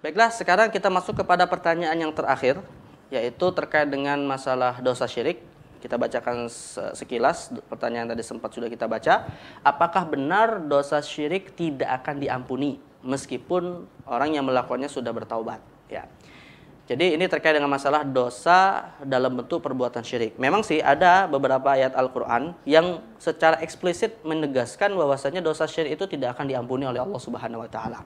Baiklah, sekarang kita masuk kepada pertanyaan yang terakhir, yaitu terkait dengan masalah dosa syirik. Kita bacakan sekilas, pertanyaan tadi sempat sudah kita baca. Apakah benar dosa syirik tidak akan diampuni meskipun orang yang melakukannya sudah bertaubat? Ya. Jadi ini terkait dengan masalah dosa dalam bentuk perbuatan syirik. Memang sih ada beberapa ayat Al-Qur'an yang secara eksplisit menegaskan bahwasanya dosa syirik itu tidak akan diampuni oleh Allah Subhanahu wa taala.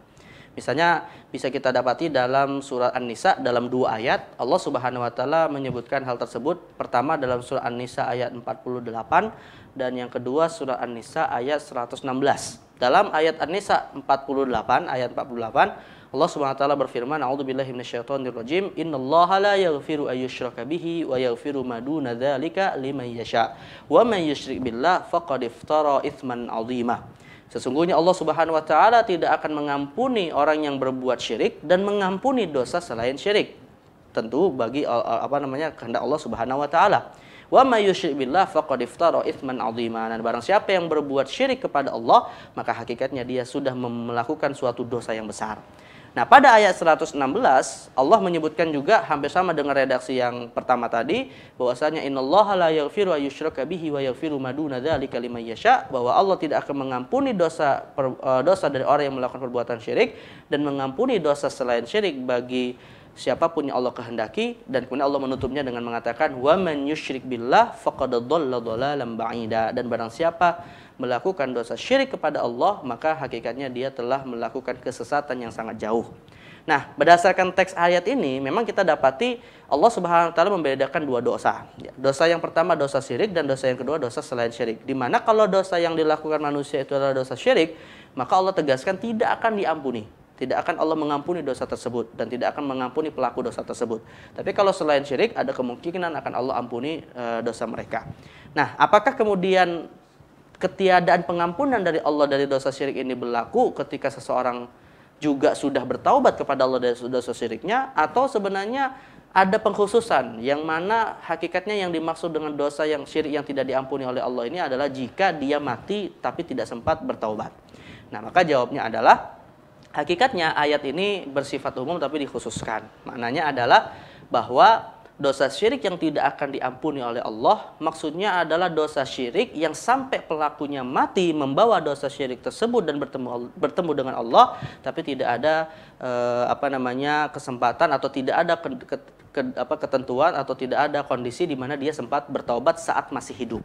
Misalnya bisa kita dapati dalam surat An-Nisa dalam dua ayat Allah Subhanahu wa taala menyebutkan hal tersebut. Pertama dalam surat An-Nisa ayat 48 dan yang kedua surat An-Nisa ayat 116. Dalam ayat An-Nisa 48 ayat 48 Allah Subhanahu wa taala berfirman, "A'udzubillahi rajim. Innallaha la yaghfiru ayyushraka bihi wa yaghfiru ma duna dzalika liman yasha. Wa man yushrik billah faqad iftara itsman 'azima." Sesungguhnya Allah Subhanahu wa taala tidak akan mengampuni orang yang berbuat syirik dan mengampuni dosa selain syirik. Tentu bagi eh, eh, apa namanya kehendak Allah Subhanahu wa taala. Wa may billah faqad iftara itsman Dan barang siapa yang berbuat syirik kepada Allah, maka hakikatnya dia sudah melakukan suatu dosa yang besar. Nah, pada ayat 116 Allah menyebutkan juga hampir sama dengan redaksi yang pertama tadi bahwasanya innallaha la yaghfiru ayyushraka bihi wa yaghfiru ma duna dzalika liman yasha bahwa Allah tidak akan mengampuni dosa eh, dosa dari orang yang melakukan perbuatan syirik dan mengampuni dosa selain syirik bagi siapapun yang Allah kehendaki dan kemudian Allah menutupnya dengan mengatakan wa man yusyrik billah faqad dhalla dhalalan ba'ida dan barang siapa melakukan dosa syirik kepada Allah maka hakikatnya dia telah melakukan kesesatan yang sangat jauh. Nah, berdasarkan teks ayat ini memang kita dapati Allah Subhanahu wa taala membedakan dua dosa. Ya, dosa yang pertama dosa syirik dan dosa yang kedua dosa selain syirik. Di mana kalau dosa yang dilakukan manusia itu adalah dosa syirik, maka Allah tegaskan tidak akan diampuni tidak akan Allah mengampuni dosa tersebut dan tidak akan mengampuni pelaku dosa tersebut. Tapi kalau selain syirik ada kemungkinan akan Allah ampuni e, dosa mereka. Nah, apakah kemudian ketiadaan pengampunan dari Allah dari dosa syirik ini berlaku ketika seseorang juga sudah bertaubat kepada Allah dari dosa syiriknya atau sebenarnya ada pengkhususan yang mana hakikatnya yang dimaksud dengan dosa yang syirik yang tidak diampuni oleh Allah ini adalah jika dia mati tapi tidak sempat bertaubat. Nah, maka jawabnya adalah Hakikatnya ayat ini bersifat umum tapi dikhususkan. Maknanya adalah bahwa dosa syirik yang tidak akan diampuni oleh Allah maksudnya adalah dosa syirik yang sampai pelakunya mati membawa dosa syirik tersebut dan bertemu bertemu dengan Allah tapi tidak ada eh, apa namanya kesempatan atau tidak ada ke, ke, ke, apa ketentuan atau tidak ada kondisi di mana dia sempat bertaubat saat masih hidup.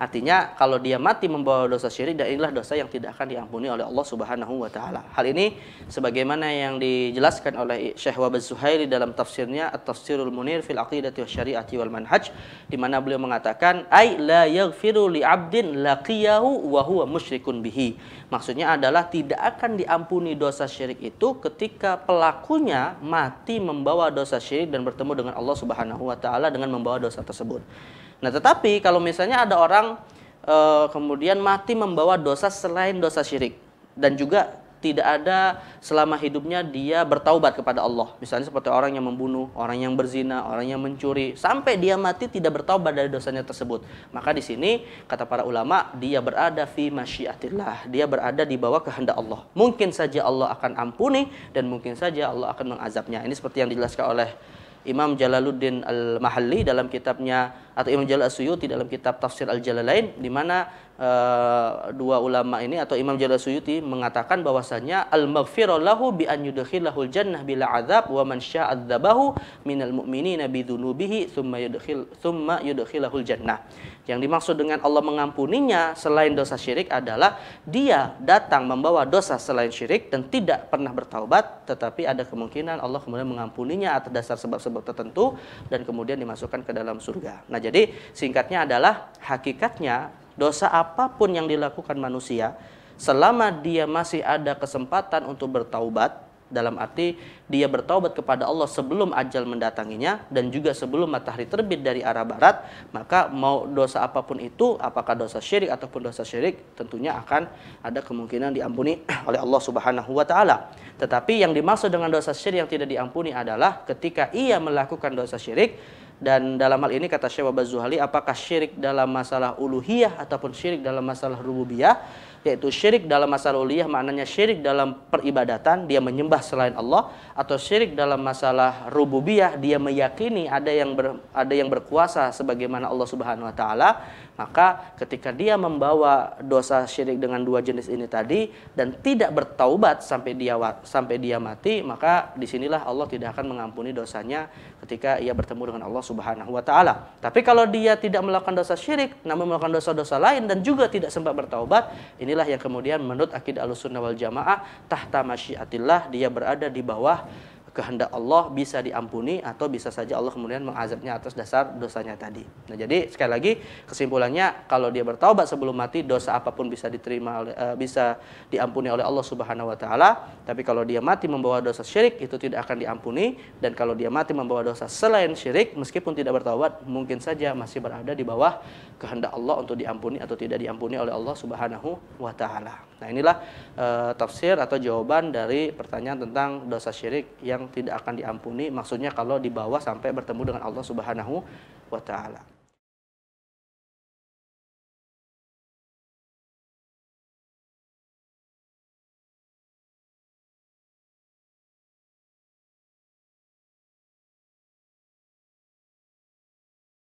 Artinya kalau dia mati membawa dosa syirik dan inilah dosa yang tidak akan diampuni oleh Allah Subhanahu wa taala. Hal ini sebagaimana yang dijelaskan oleh Syekh Wahab Zuhairi dalam tafsirnya At-Tafsirul Munir fil aqidati syariati wal manhaj di mana beliau mengatakan ai la yaghfiru li 'abdin laqiyahu wa huwa musyrikun bihi. Maksudnya adalah tidak akan diampuni dosa syirik itu ketika pelakunya mati membawa dosa syirik dan bertemu dengan Allah Subhanahu wa taala dengan membawa dosa tersebut. Nah, tetapi kalau misalnya ada orang e, kemudian mati membawa dosa selain dosa syirik dan juga tidak ada selama hidupnya dia bertaubat kepada Allah. Misalnya seperti orang yang membunuh, orang yang berzina, orang yang mencuri, sampai dia mati tidak bertaubat dari dosanya tersebut. Maka di sini kata para ulama dia berada fi masyiatillah, dia berada di bawah kehendak Allah. Mungkin saja Allah akan ampuni dan mungkin saja Allah akan mengazabnya. Ini seperti yang dijelaskan oleh Imam Jalaluddin Al-Mahalli dalam kitabnya atau Imam Jalal Suyuti dalam kitab Tafsir Al-Jalalain di mana uh, dua ulama ini atau Imam Jalal Suyuti mengatakan bahwasanya al-maghfirah bi an yudkhilahul jannah bila azab wa man sya'adzabahu minal mu'minina bi dzunubihi thumma yudkhil thumma yudkhilahul jannah. Yang dimaksud dengan Allah mengampuninya selain dosa syirik adalah dia datang membawa dosa selain syirik dan tidak pernah bertaubat tetapi ada kemungkinan Allah kemudian mengampuninya atas dasar sebab-sebab tertentu dan kemudian dimasukkan ke dalam surga. Nah, jadi singkatnya adalah hakikatnya dosa apapun yang dilakukan manusia, selama dia masih ada kesempatan untuk bertaubat, dalam arti dia bertaubat kepada Allah sebelum ajal mendatanginya dan juga sebelum matahari terbit dari arah barat maka mau dosa apapun itu apakah dosa syirik ataupun dosa syirik tentunya akan ada kemungkinan diampuni oleh Allah Subhanahu wa taala tetapi yang dimaksud dengan dosa syirik yang tidak diampuni adalah ketika ia melakukan dosa syirik dan dalam hal ini kata Syekh Wabah Zuhali, apakah syirik dalam masalah uluhiyah ataupun syirik dalam masalah rububiyah? Yaitu syirik dalam masalah uluhiyah maknanya syirik dalam peribadatan, dia menyembah selain Allah. Atau syirik dalam masalah rububiyah, dia meyakini ada yang ber, ada yang berkuasa sebagaimana Allah Subhanahu Wa Ta'ala maka ketika dia membawa dosa syirik dengan dua jenis ini tadi dan tidak bertaubat sampai dia sampai dia mati maka disinilah Allah tidak akan mengampuni dosanya ketika ia bertemu dengan Allah Subhanahu wa taala tapi kalau dia tidak melakukan dosa syirik namun melakukan dosa-dosa lain dan juga tidak sempat bertaubat inilah yang kemudian menurut akidah Ahlussunnah wal Jamaah tahta masyiatillah dia berada di bawah kehendak Allah bisa diampuni atau bisa saja Allah kemudian mengazabnya atas dasar dosanya tadi. Nah, jadi sekali lagi kesimpulannya kalau dia bertaubat sebelum mati dosa apapun bisa diterima eh, bisa diampuni oleh Allah Subhanahu wa taala, tapi kalau dia mati membawa dosa syirik itu tidak akan diampuni dan kalau dia mati membawa dosa selain syirik meskipun tidak bertaubat mungkin saja masih berada di bawah kehendak Allah untuk diampuni atau tidak diampuni oleh Allah Subhanahu wa taala. Nah inilah e, tafsir atau jawaban dari pertanyaan tentang dosa syirik yang tidak akan diampuni maksudnya kalau dibawa sampai bertemu dengan Allah Subhanahu wa taala.